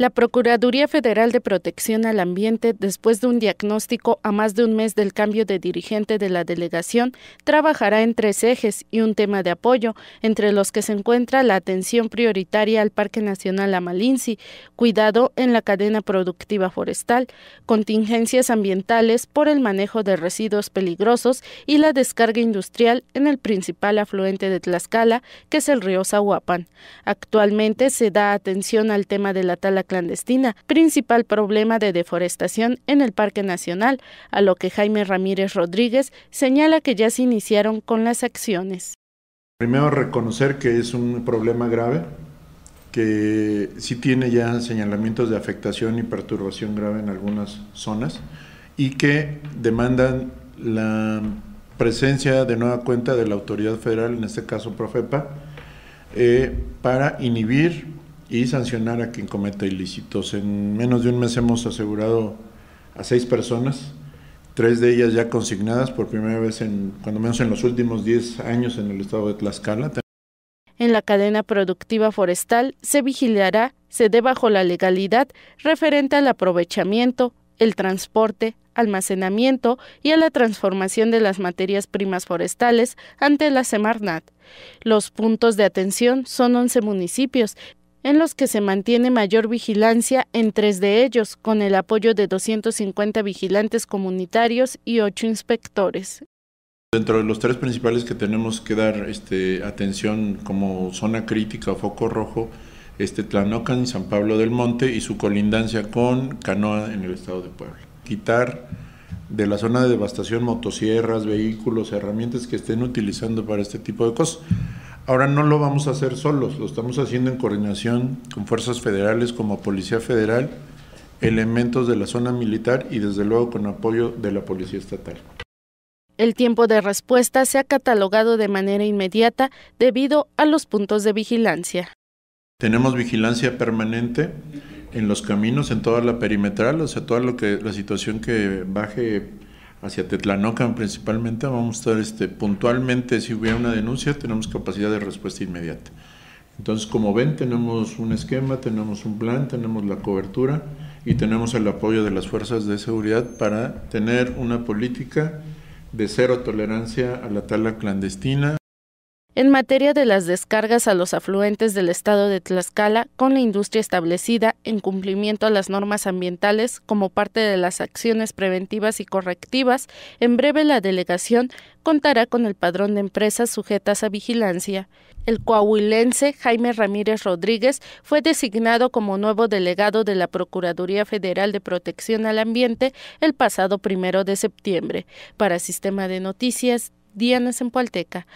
La Procuraduría Federal de Protección al Ambiente, después de un diagnóstico a más de un mes del cambio de dirigente de la delegación, trabajará en tres ejes y un tema de apoyo, entre los que se encuentra la atención prioritaria al Parque Nacional Amalinsi, cuidado en la cadena productiva forestal, contingencias ambientales por el manejo de residuos peligrosos y la descarga industrial en el principal afluente de Tlaxcala, que es el río Zahuapan. Actualmente se da atención al tema de la tala clandestina, principal problema de deforestación en el Parque Nacional, a lo que Jaime Ramírez Rodríguez señala que ya se iniciaron con las acciones. Primero, reconocer que es un problema grave, que sí tiene ya señalamientos de afectación y perturbación grave en algunas zonas y que demandan la presencia de nueva cuenta de la autoridad federal, en este caso Profepa, eh, para inhibir y sancionar a quien cometa ilícitos. En menos de un mes hemos asegurado a seis personas, tres de ellas ya consignadas por primera vez en, cuando menos en los últimos diez años en el estado de Tlaxcala. En la cadena productiva forestal se vigilará, se dé bajo la legalidad referente al aprovechamiento, el transporte, almacenamiento y a la transformación de las materias primas forestales ante la Semarnat. Los puntos de atención son 11 municipios en los que se mantiene mayor vigilancia en tres de ellos, con el apoyo de 250 vigilantes comunitarios y ocho inspectores. Dentro de los tres principales que tenemos que dar este, atención como zona crítica o foco rojo, este Tlanocan, San Pablo del Monte y su colindancia con Canoa en el estado de Puebla. Quitar de la zona de devastación motosierras, vehículos, herramientas que estén utilizando para este tipo de cosas. Ahora no lo vamos a hacer solos, lo estamos haciendo en coordinación con fuerzas federales como Policía Federal, elementos de la zona militar y desde luego con apoyo de la Policía Estatal. El tiempo de respuesta se ha catalogado de manera inmediata debido a los puntos de vigilancia. Tenemos vigilancia permanente en los caminos, en toda la perimetral, o sea, toda lo que, la situación que baje hacia Tetlanocan principalmente, vamos a estar este, puntualmente, si hubiera una denuncia, tenemos capacidad de respuesta inmediata. Entonces, como ven, tenemos un esquema, tenemos un plan, tenemos la cobertura y tenemos el apoyo de las fuerzas de seguridad para tener una política de cero tolerancia a la tala clandestina en materia de las descargas a los afluentes del estado de Tlaxcala con la industria establecida en cumplimiento a las normas ambientales como parte de las acciones preventivas y correctivas, en breve la delegación contará con el padrón de empresas sujetas a vigilancia. El coahuilense Jaime Ramírez Rodríguez fue designado como nuevo delegado de la Procuraduría Federal de Protección al Ambiente el pasado primero de septiembre. Para Sistema de Noticias, Diana Zempoalteca.